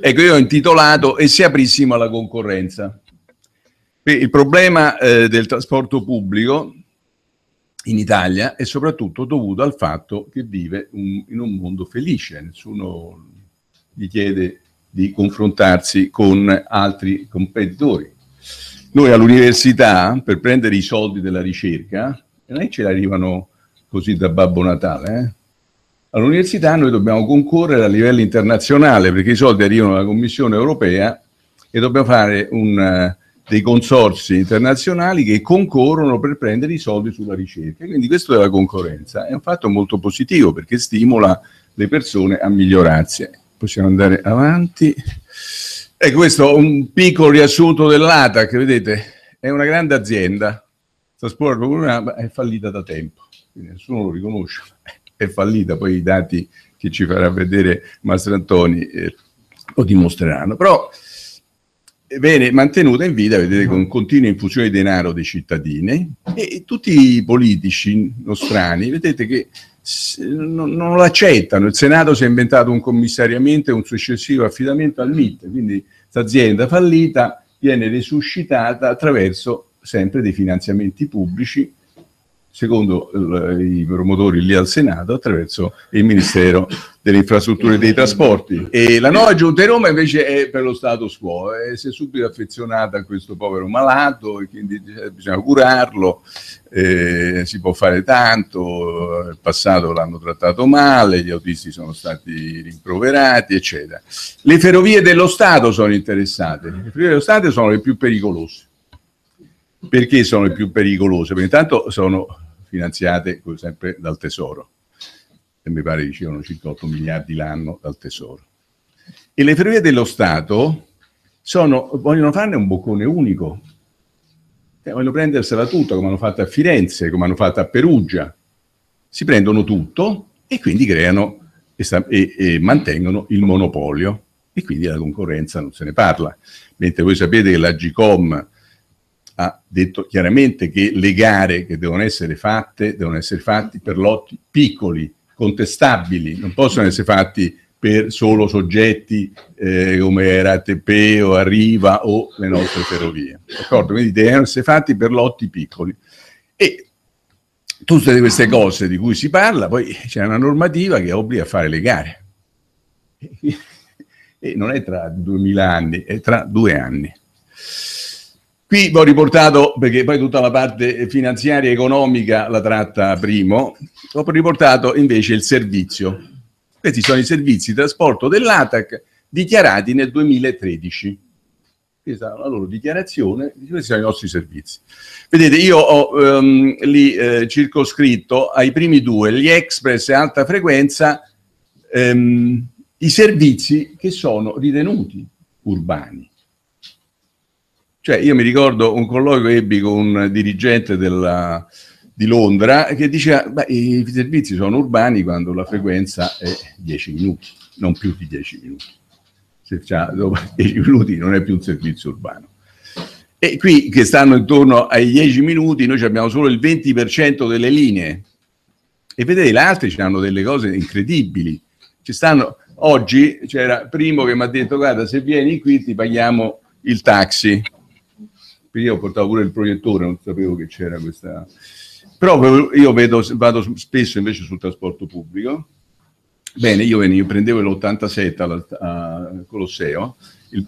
Ecco, io ho intitolato E se aprissimo alla concorrenza. Il problema eh, del trasporto pubblico in Italia è soprattutto dovuto al fatto che vive un, in un mondo felice, nessuno gli chiede di confrontarsi con altri competitori. Noi all'università, per prendere i soldi della ricerca, non è che ce l'arrivano così da Babbo Natale, eh? All'università noi dobbiamo concorrere a livello internazionale perché i soldi arrivano dalla Commissione europea e dobbiamo fare un, eh, dei consorsi internazionali che concorrono per prendere i soldi sulla ricerca. Quindi questo della concorrenza è un fatto molto positivo perché stimola le persone a migliorarsi. Possiamo andare avanti. E questo è un piccolo riassunto dell'ATAC, vedete, è una grande azienda, Trasporto Comunale è fallita da tempo, quindi nessuno lo riconosce è fallita, poi i dati che ci farà vedere Mastrantoni eh, lo dimostreranno, però eh, viene mantenuta in vita, vedete, con continua infusione di denaro dei cittadini e tutti i politici nostrani, vedete che non, non l'accettano, il Senato si è inventato un commissariamento e un successivo affidamento al MIT, quindi questa azienda fallita viene resuscitata attraverso sempre dei finanziamenti pubblici secondo i promotori lì al Senato attraverso il Ministero delle Infrastrutture e dei Trasporti. E la nuova giunta di Roma invece è per lo status quo, e si è subito affezionata a questo povero malato, e quindi eh, bisogna curarlo, eh, si può fare tanto, nel eh, passato l'hanno trattato male, gli autisti sono stati rimproverati, eccetera. Le ferrovie dello Stato sono interessate, le ferrovie dello Stato sono le più pericolose. Perché sono le più pericolose? Perché intanto sono finanziate sempre dal tesoro. E mi pare dicevano circa 8 miliardi l'anno dal tesoro. E le ferrovie dello Stato sono, vogliono farne un boccone unico. Eh, vogliono prendersela tutta, come hanno fatto a Firenze, come hanno fatto a Perugia. Si prendono tutto e quindi creano e, e, e mantengono il monopolio e quindi la concorrenza non se ne parla. Mentre voi sapete che la GCOM ha detto chiaramente che le gare che devono essere fatte devono essere fatte per lotti piccoli, contestabili, non possono essere fatti per solo soggetti eh, come era Tepeo, Arriva o le nostre ferrovie. D'accordo? Quindi devono essere fatti per lotti piccoli. E tutte queste cose di cui si parla, poi c'è una normativa che obbliga a fare le gare. E non è tra 2000 anni, è tra due anni. Qui vi ho riportato, perché poi tutta la parte finanziaria e economica la tratta primo, ho riportato invece il servizio. Questi sono i servizi di trasporto dell'ATAC dichiarati nel 2013. Questa è la loro dichiarazione, questi sono i nostri servizi. Vedete, io ho ehm, lì eh, circoscritto ai primi due, gli express e alta frequenza, ehm, i servizi che sono ritenuti urbani cioè, io mi ricordo un colloquio che ebbi con un dirigente della, di Londra che diceva beh, i servizi sono urbani quando la frequenza è 10 minuti, non più di 10 minuti. Se dopo 10 minuti non è più un servizio urbano. E qui che stanno intorno ai 10 minuti, noi abbiamo solo il 20% delle linee. E vedete, le altre ci hanno delle cose incredibili. Ci stanno, oggi c'era Primo che mi ha detto, guarda, se vieni qui ti paghiamo il taxi. Quindi io portavo pure il proiettore, non sapevo che c'era questa... Però io vedo, vado spesso invece sul trasporto pubblico. Bene, io venivo, prendevo l'87 al, al Colosseo,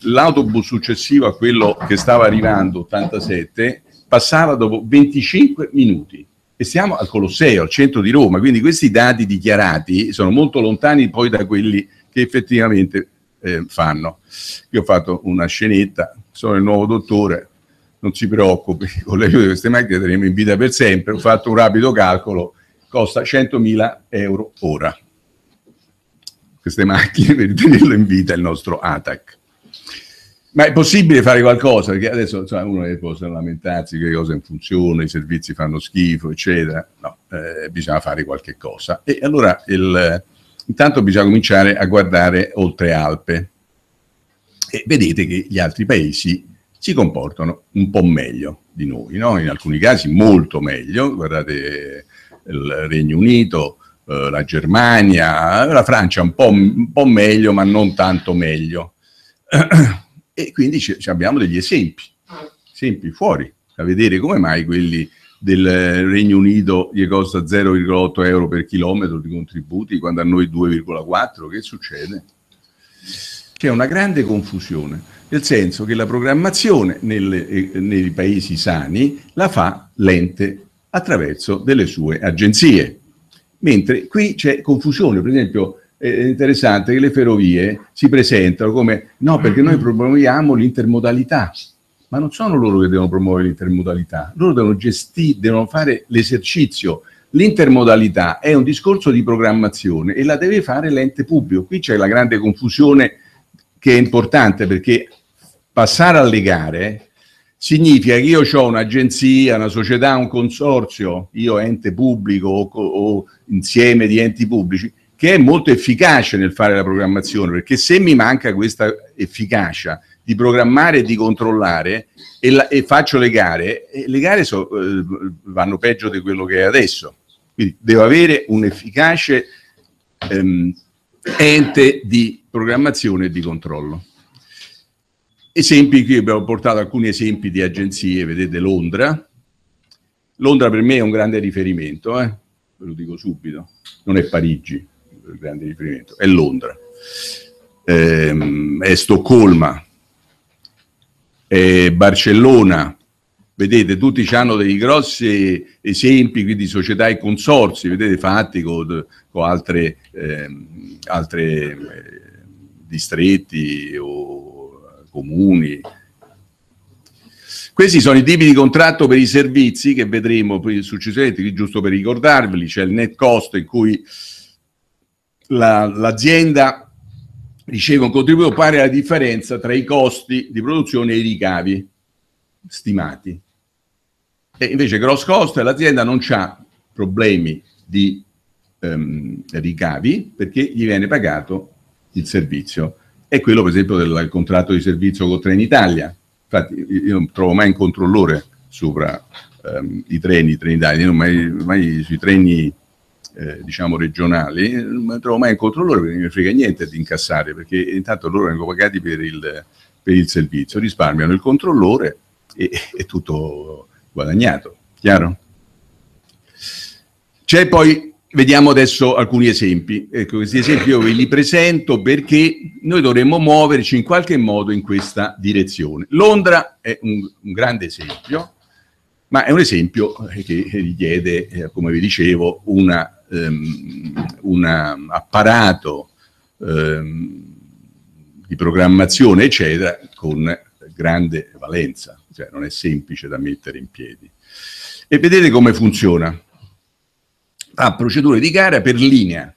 l'autobus successivo a quello che stava arrivando, 87, passava dopo 25 minuti. E siamo al Colosseo, al centro di Roma, quindi questi dati dichiarati sono molto lontani poi da quelli che effettivamente eh, fanno. Io ho fatto una scenetta, sono il nuovo dottore, non si preoccupi, con l'aiuto di queste macchine saremo in vita per sempre. Ho fatto un rapido calcolo, costa 100.000 euro ora. Queste macchine per tenerlo in vita il nostro ATAC. Ma è possibile fare qualcosa, perché adesso insomma, uno può lamentarsi che le cose non funzionano, i servizi fanno schifo, eccetera. No, eh, bisogna fare qualche cosa. E allora il, intanto bisogna cominciare a guardare oltre Alpe. E vedete che gli altri paesi si comportano un po' meglio di noi, no? in alcuni casi molto meglio, guardate eh, il Regno Unito, eh, la Germania, la Francia un po', un po', meglio ma non tanto meglio. E quindi c- abbiamo degli esempi, esempi fuori, da vedere come mai quelli del Regno Unito gli costa 0,8 euro per chilometro di contributi quando a noi 2,4, che succede? c'è una grande confusione, nel senso che la programmazione nelle, eh, nei paesi sani la fa l'ente attraverso delle sue agenzie, mentre qui c'è confusione, per esempio è interessante che le ferrovie si presentano come no perché noi promuoviamo l'intermodalità, ma non sono loro che devono promuovere l'intermodalità, loro devono gestire, devono fare l'esercizio. L'intermodalità è un discorso di programmazione e la deve fare l'ente pubblico. Qui c'è la grande confusione che è importante perché passare alle gare significa che io ho un'agenzia, una società, un consorzio, io ente pubblico o, o insieme di enti pubblici, che è molto efficace nel fare la programmazione, perché se mi manca questa efficacia di programmare e di controllare e, la, e faccio le gare, le gare so, eh, vanno peggio di quello che è adesso. Quindi devo avere un efficace ehm, ente di programmazione e di controllo. Esempi, qui abbiamo portato alcuni esempi di agenzie, vedete Londra. Londra per me è un grande riferimento, eh? ve lo dico subito, non è Parigi il grande riferimento, è Londra, ehm, è Stoccolma, è Barcellona, vedete tutti hanno dei grossi esempi qui di società e consorsi, vedete fatti con, con altre, ehm, altre eh, distretti o comuni. Questi sono i tipi di contratto per i servizi che vedremo successivamente, giusto per ricordarveli, c'è il net cost in cui la, l'azienda riceve un contributo pari alla differenza tra i costi di produzione e i ricavi stimati. E invece gross cost l'azienda non ha problemi di ehm, ricavi perché gli viene pagato il servizio. È quello, per esempio, del, contratto di servizio con Trenitalia. Infatti, io non trovo mai un controllore sopra ehm, i treni Trenitalia, io mai, mai sui treni eh, diciamo regionali, non trovo mai un controllore perché non mi frega niente di incassare, perché intanto loro vengono pagati per il, per il servizio, risparmiano il controllore e, è tutto guadagnato, chiaro? C'è poi Vediamo adesso alcuni esempi. Ecco, questi esempi io ve li presento perché noi dovremmo muoverci in qualche modo in questa direzione. Londra è un, un grande esempio, ma è un esempio eh, che richiede, eh, come vi dicevo, una, um, un apparato um, di programmazione, eccetera, con grande valenza. Cioè, non è semplice da mettere in piedi. E vedete come funziona a procedure di gara per linea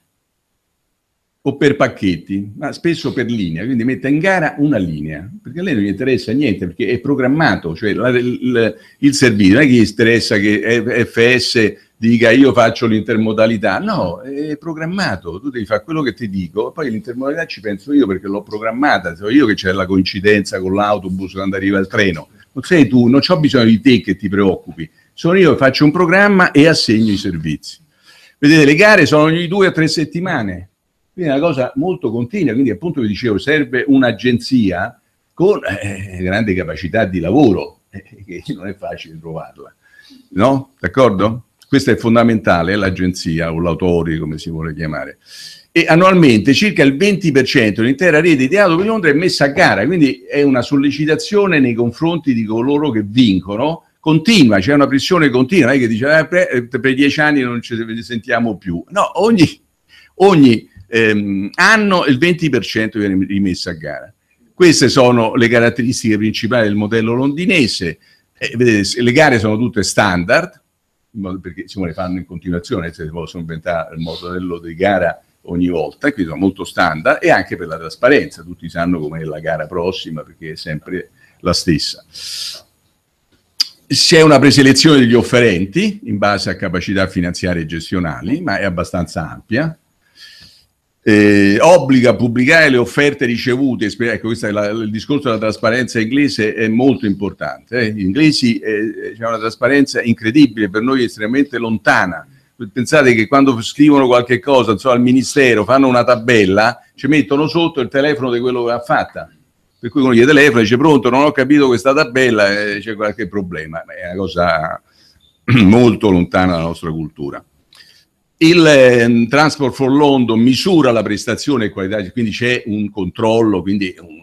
o per pacchetti, ma spesso per linea, quindi mette in gara una linea, perché a lei non gli interessa niente, perché è programmato, cioè la, il, il, servizio, non è che gli interessa che FS dica io faccio l'intermodalità, no, è programmato, tu devi fare quello che ti dico, poi l'intermodalità ci penso io perché l'ho programmata, sono io che c'è la coincidenza con l'autobus quando arriva il treno, non sei tu, non ho bisogno di te che ti preoccupi, sono io che faccio un programma e assegno i servizi. Vedete, le gare sono ogni due o tre settimane, quindi è una cosa molto continua, quindi appunto vi dicevo, serve un'agenzia con eh, grande capacità di lavoro, eh, che non è facile trovarla, no? D'accordo? Questo è fondamentale, l'agenzia o l'autori, come si vuole chiamare. E annualmente circa il 20% dell'intera rete di auto di Londra è messa a gara, quindi è una sollecitazione nei confronti di coloro che vincono, continua, c'è una pressione continua, non è che dice ah, eh, per, eh, per dieci anni non ci sentiamo più. No, ogni, ogni ehm, anno il 20% viene rimessa a gara. Queste sono le caratteristiche principali del modello londinese. Eh, vedete, le gare sono tutte standard, perché insomma, le fanno in continuazione, se si possono inventare il modello di gara ogni volta, quindi sono molto standard, e anche per la trasparenza, tutti sanno com'è la gara prossima perché è sempre la stessa c'è una preselezione degli offerenti in base a capacità finanziarie e gestionali, ma è abbastanza ampia. Eh, obbliga a pubblicare le offerte ricevute. Ecco, questo è la, il discorso della trasparenza inglese è molto importante. Eh. Gli inglesi eh, c'è una trasparenza incredibile, per noi estremamente lontana. Pensate che quando scrivono qualche cosa insomma, al ministero, fanno una tabella, ci mettono sotto il telefono di quello che ha fatto per cui uno gli telefona e dice pronto, non ho capito questa tabella, eh, c'è qualche problema, è una cosa molto lontana dalla nostra cultura. Il eh, Transport for London misura la prestazione e qualità, quindi c'è un controllo, quindi un,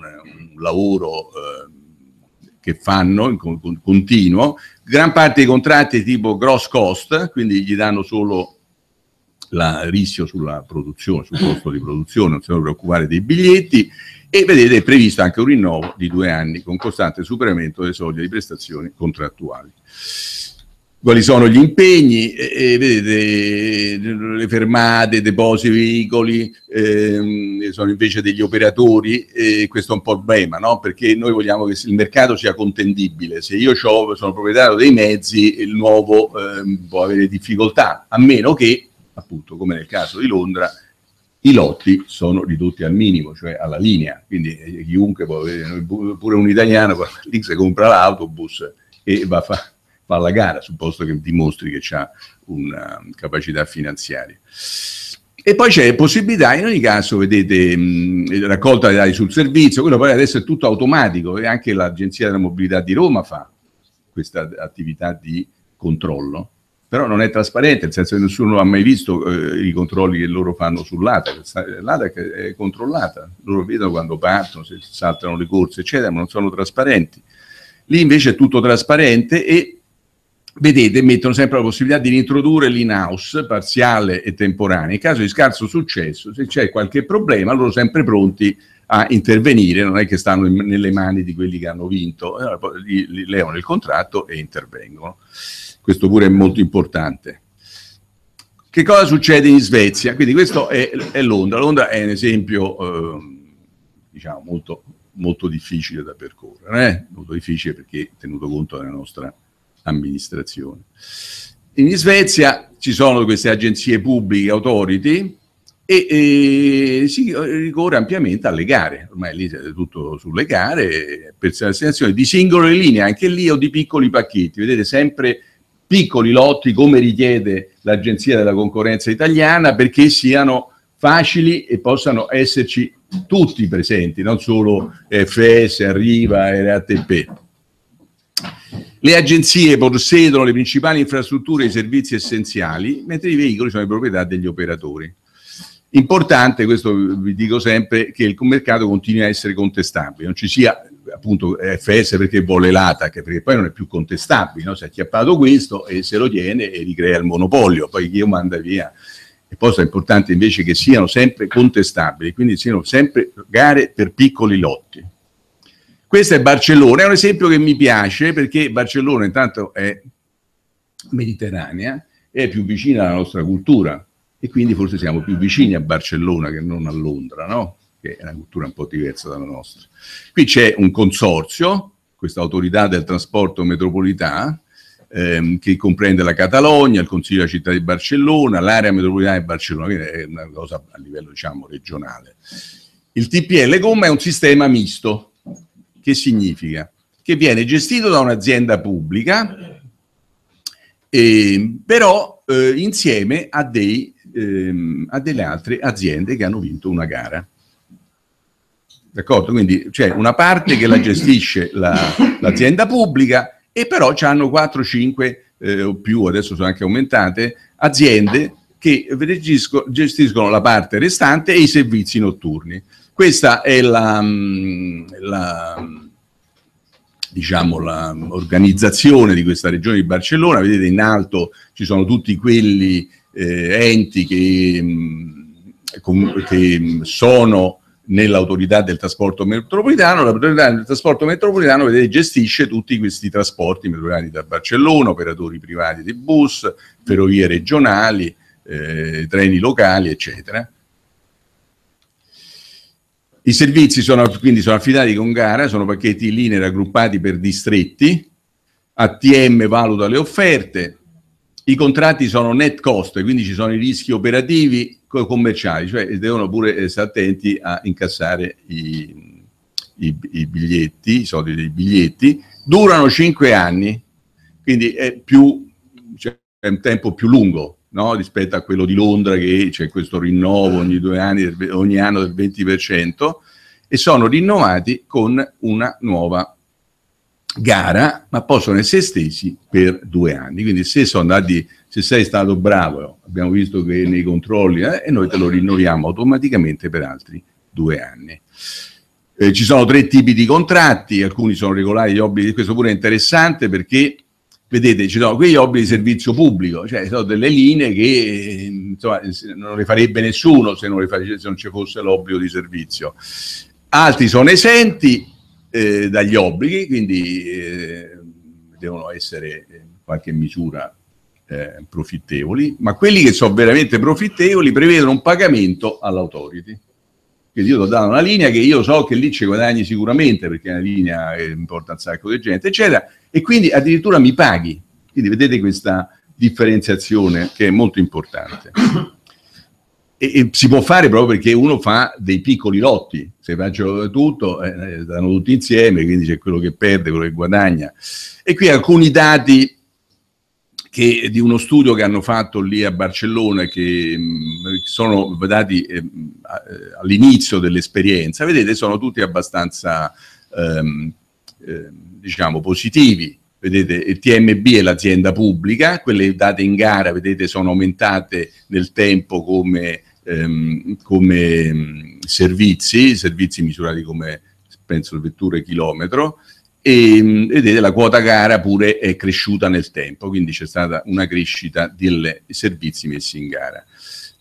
un lavoro eh, che fanno in con, continuo. Gran parte dei contratti è tipo gross cost, quindi gli danno solo il rischio sulla produzione, sul costo di produzione, non si devono preoccupare dei biglietti e vedete è previsto anche un rinnovo di due anni con costante superamento delle soglie di prestazioni contrattuali. Quali sono gli impegni? Eh, vedete le fermate, i depositi, i veicoli, ehm, sono invece degli operatori, eh, questo è un problema, no? perché noi vogliamo che il mercato sia contendibile, se io sono proprietario dei mezzi il nuovo ehm, può avere difficoltà, a meno che, appunto come nel caso di Londra, i lotti sono ridotti al minimo, cioè alla linea, quindi eh, chiunque può avere, pure un italiano lì se compra l'autobus e va a fa, fa la gara, supposto che dimostri che ha una capacità finanziaria. E poi c'è possibilità, in ogni caso, vedete, mh, eh, raccolta dati sul servizio, quello poi adesso è tutto automatico, e anche l'Agenzia della Mobilità di Roma fa questa attività di controllo però non è trasparente, nel senso che nessuno ha mai visto eh, i controlli che loro fanno sull'ATAC. Eh, L'ATAC è controllata, loro vedono quando partono, se saltano le corse, eccetera, ma non sono trasparenti. Lì invece è tutto trasparente e vedete, mettono sempre la possibilità di rintrodurre l'in-house parziale e temporanea. In caso di scarso successo, se c'è qualche problema, loro sono sempre pronti a intervenire, non è che stanno in, nelle mani di quelli che hanno vinto, allora, gli, gli levano il contratto e intervengono questo pure è molto importante. Che cosa succede in Svezia? Quindi questo è, è Londra, Londra è un esempio eh, diciamo molto, molto, difficile da percorrere, eh? molto difficile perché tenuto conto della nostra amministrazione. In Svezia ci sono queste agenzie pubbliche, authority, e, e, si ricorre ampiamente alle gare, ormai lì siete tutto sulle gare, per destinazione di singole linee, anche lì o di piccoli pacchetti, vedete sempre piccoli lotti come richiede l'Agenzia della concorrenza italiana perché siano facili e possano esserci tutti presenti, non solo FS, Arriva e RATP. Le agenzie possiedono le principali infrastrutture e i servizi essenziali, mentre i veicoli sono di proprietà degli operatori. Importante, questo vi dico sempre, che il mercato continui a essere contestabile, non ci sia appunto FS perché vuole l'ATAC, perché poi non è più contestabile, no? si è acchiappato questo e se lo tiene e ricrea il monopolio, poi chi lo manda via. E poi è importante invece che siano sempre contestabili, quindi siano sempre gare per piccoli lotti. Questo è Barcellona, è un esempio che mi piace perché Barcellona intanto è mediterranea, è più vicina alla nostra cultura e quindi forse siamo più vicini a Barcellona che non a Londra, no? che è una cultura un po' diversa dalla nostra. Qui c'è un consorzio, questa autorità del trasporto metropolitana, ehm, che comprende la Catalogna, il Consiglio della città di Barcellona, l'area metropolitana di Barcellona, quindi è una cosa a livello diciamo regionale. Il TPL Gomma è un sistema misto, che significa che viene gestito da un'azienda pubblica, eh, però eh, insieme a, dei, ehm, a delle altre aziende che hanno vinto una gara. D'accordo? Quindi c'è una parte che la gestisce la, l'azienda pubblica e però ci hanno 4, 5 eh, o più, adesso sono anche aumentate, aziende che gestiscono la parte restante e i servizi notturni. Questa è la, mm, la diciamo, l'organizzazione mm, di questa regione di Barcellona. Vedete in alto ci sono tutti quegli eh, enti che, mm, che sono nell'autorità del trasporto metropolitano, l'autorità del trasporto metropolitano vedete, gestisce tutti questi trasporti metropolitani da Barcellona, operatori privati di bus, ferrovie regionali, eh, treni locali, eccetera. I servizi sono, quindi sono affidati con gara, sono pacchetti linee raggruppati per distretti, ATM valuta le offerte, i contratti sono net cost, quindi ci sono i rischi operativi commerciali, cioè devono pure stare attenti a incassare i, i, i biglietti, i soldi dei biglietti, durano 5 anni, quindi è, più, cioè, è un tempo più lungo no? rispetto a quello di Londra che c'è questo rinnovo ogni due anni, ogni anno del 20% e sono rinnovati con una nuova gara, ma possono essere stesi per due anni. Quindi se sono andati se sei stato bravo, abbiamo visto che nei controlli, eh, e noi te lo rinnoviamo automaticamente per altri due anni. Eh, ci sono tre tipi di contratti, alcuni sono regolari gli obblighi, questo pure è interessante perché, vedete, ci sono quegli obblighi di servizio pubblico, cioè sono delle linee che eh, insomma, non le farebbe nessuno se non, se non ci fosse l'obbligo di servizio. Altri sono esenti eh, dagli obblighi, quindi eh, devono essere eh, in qualche misura eh, profittevoli, ma quelli che sono veramente profittevoli prevedono un pagamento all'autority. Quindi io ti do una linea che io so che lì ci guadagni sicuramente perché è una linea che importa un sacco di gente, eccetera, e quindi addirittura mi paghi. Quindi vedete questa differenziazione che è molto importante. E, e, si può fare proprio perché uno fa dei piccoli lotti, se faccio tutto, eh, danno tutti insieme, quindi c'è quello che perde, quello che guadagna. E qui alcuni dati che, di uno studio che hanno fatto lì a Barcellona che mh, mm, sono dati eh, eh, all'inizio dell'esperienza, vedete sono tutti abbastanza ehm, eh, diciamo positivi. Vedete, il TMB è l'azienda pubblica, quelle date in gara, vedete, sono aumentate nel tempo come, ehm, come mm, servizi, servizi misurati come penso vetture chilometro, e, ehm, vedete la quota gara pure è cresciuta nel tempo, quindi c'è stata una crescita dei servizi messi in gara.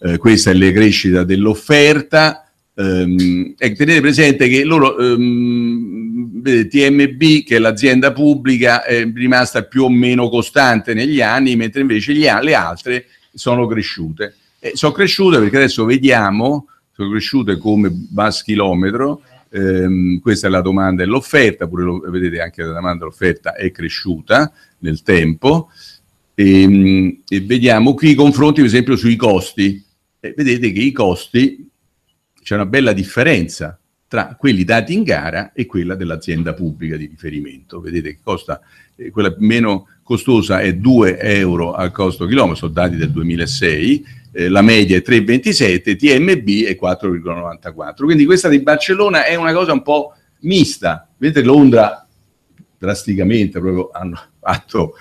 Eh, questa è la crescita dell'offerta. Ehm, tenete presente che loro, ehm, TMB, che è l'azienda pubblica, è rimasta più o meno costante negli anni, mentre invece gli, le altre sono cresciute. Eh, sono cresciute perché adesso vediamo, sono cresciute come bus chilometro, ehm, questa è la domanda e l'offerta, pure lo, vedete anche la domanda e l'offerta è cresciuta nel tempo e, ehm, e vediamo qui i confronti per esempio sui costi e vedete che i costi c'è una bella differenza tra quelli dati in gara e quella dell'azienda pubblica di riferimento. Vedete che costa, eh, quella meno costosa è 2 euro al costo chilometro, sono dati del 2006, eh, la media è 3,27, TMB è 4,94. Quindi questa di Barcellona è una cosa un po' mista, Vedete Londra drasticamente proprio hanno fatto,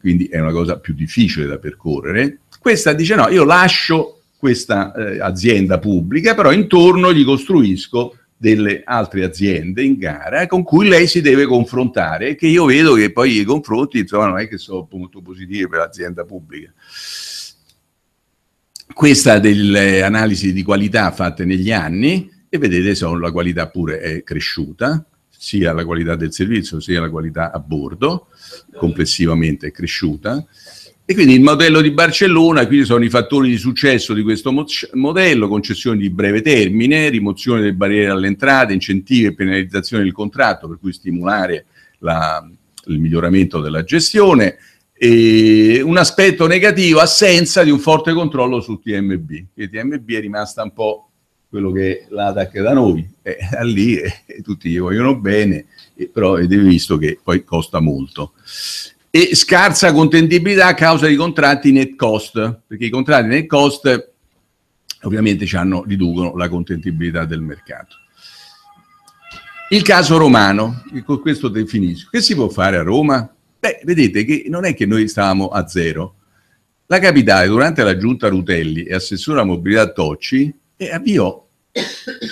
quindi è una cosa più difficile da percorrere. Questa dice no, io lascio questa eh, azienda pubblica, però intorno gli costruisco delle altre aziende in gara con cui lei si deve confrontare, che io vedo che poi i confronti insomma, non è che sono molto positivi per l'azienda pubblica questa delle analisi di qualità fatte negli anni e vedete sono, la qualità pure è cresciuta, sia la qualità del servizio sia la qualità a bordo, complessivamente è cresciuta. E quindi il modello di Barcellona, qui sono i fattori di successo di questo modello, concessioni di breve termine, rimozione delle barriere all'entrata, incentivi e penalizzazione del contratto, per cui stimolare la, il miglioramento della gestione, eh, un aspetto negativo, assenza di un forte controllo su TMB, che TMB è rimasta un po' quello che l'ADAC da noi, eh, lì eh, tutti gli vogliono bene, eh, però avete visto che poi costa molto. E scarsa contendibilità a causa di contratti net cost, perché i contratti net cost ovviamente hanno, riducono la contentibilità del mercato. Il caso romano, con questo definisco, che si può fare a Roma? Beh, vedete che non è che noi stavamo a zero. La capitale, durante la giunta Rutelli e assessora mobilità Tocci, avviò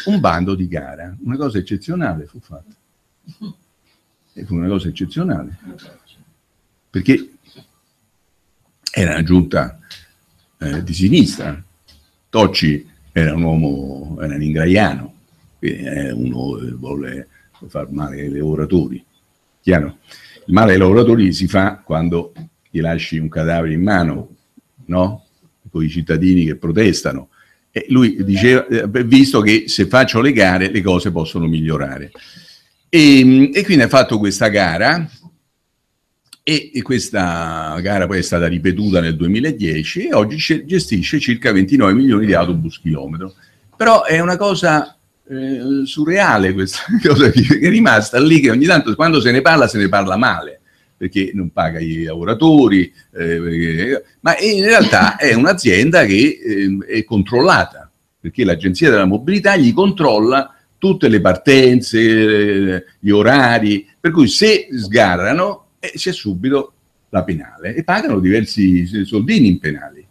un bando di gara. Una cosa eccezionale fu fatta. E fu una cosa eccezionale. Perché era una giunta eh, di sinistra. Tocci era un uomo, era un ingraiano, eh, uno che vuole far male ai lavoratori. Chiaro? Il male ai lavoratori si fa quando gli lasci un cadavere in mano, no? Con i cittadini che protestano. E lui diceva, eh, visto che se faccio le gare le cose possono migliorare. E, ehm, e quindi ha fatto questa gara e, e, questa gara poi è stata ripetuta nel 2010 e oggi gestisce circa 29 milioni di autobus chilometro. Però è una cosa eh, surreale questa cosa che è rimasta lì, che ogni tanto quando se ne parla se ne parla male perché non paga i lavoratori, eh, perché, ma in realtà è un'azienda che eh, è controllata, perché l'Agenzia della Mobilità gli controlla tutte le partenze, eh, gli orari, per cui se sgarrano eh, c'è subito la penale e pagano diversi soldini in penali.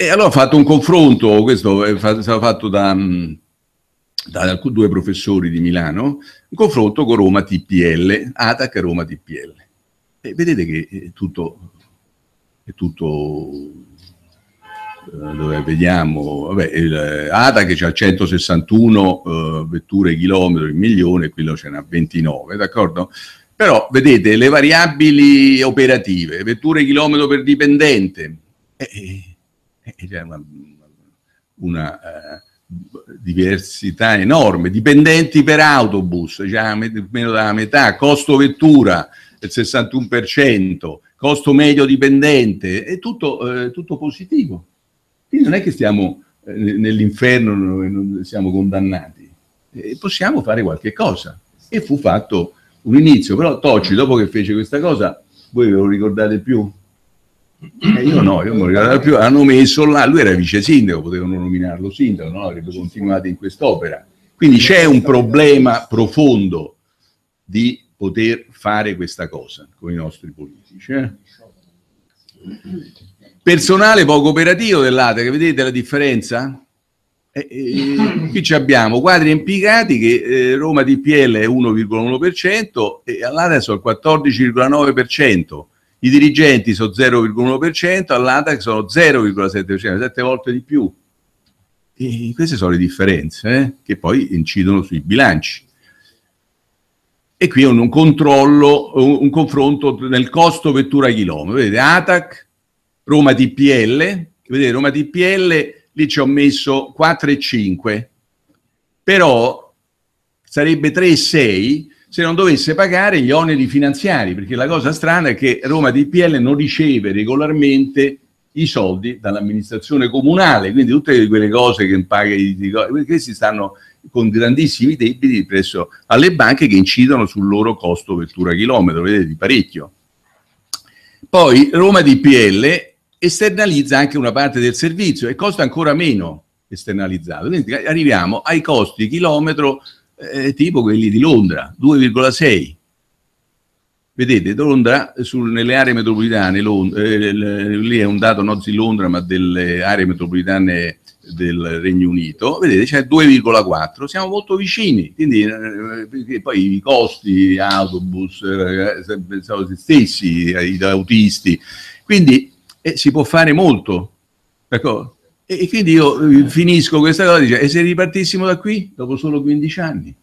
E allora ho fatto un confronto, questo è stato fatto da, mm, da due professori di Milano, un confronto con Roma TPL, ATAC Roma TPL. E vedete che è eh, tutto, è tutto eh, dove vediamo, vabbè, il, ATA che ha 161 eh, vetture chilometro in milione, quello ce n'ha 29, d'accordo? Però vedete le variabili operative, vetture chilometro per dipendente, eh, eh ed cioè, una, una uh, eh, diversità enorme, dipendenti per autobus, già cioè, meno della metà, costo vettura il 61%, costo medio dipendente, è tutto, eh, tutto positivo. Quindi non è che stiamo eh, nell'inferno, siamo condannati, eh, possiamo fare qualche cosa. E fu fatto un inizio, però Tocci dopo che fece questa cosa, voi ve lo ricordate più? Eh, io no, io non ricordavo più, hanno messo là, lui era vice sindaco, potevano nominarlo sindaco, no? avrebbe continuato in quest'opera. Quindi c'è un problema profondo di poter fare questa cosa con i nostri politici. Eh? Personale poco operativo dell'ATA, vedete la differenza? Eh, eh, qui abbiamo quadri impiegati che eh, Roma DPL è 1,1% e all'area sono al 14,9%, i dirigenti sono 0,1%, all'ATAC sono 0,7%, 7 volte di più. E queste sono le differenze eh, che poi incidono sui bilanci. E qui è un, un controllo, un, un, confronto nel costo vettura chilometro. Vedete ATAC, Roma TPL, vedete Roma TPL lì ci ho messo 4,5, però sarebbe 3,6 se non dovesse pagare gli oneri finanziari, perché la cosa strana è che Roma DPL non riceve regolarmente i soldi dall'amministrazione comunale, quindi tutte quelle cose che paga questi stanno con grandissimi debiti presso alle banche che incidono sul loro costo vettura chilometro, vedete di parecchio. Poi Roma DPL esternalizza anche una parte del servizio e costa ancora meno esternalizzato. Quindi arriviamo ai costi chilometro eh, tipo quelli di Londra, 2,6. Vedete, Londra, sul, nelle aree metropolitane, Lond- eh, lì è un dato non di Londra ma delle aree metropolitane del Regno Unito, vedete c'è 2,4, siamo molto vicini, quindi eh, poi i costi, autobus, eh, sono gli stessi, gli eh, autisti, quindi eh, si può fare molto. D'accordo? E, quindi io eh, finisco questa cosa dice, e se ripartissimo da qui dopo solo 15 anni?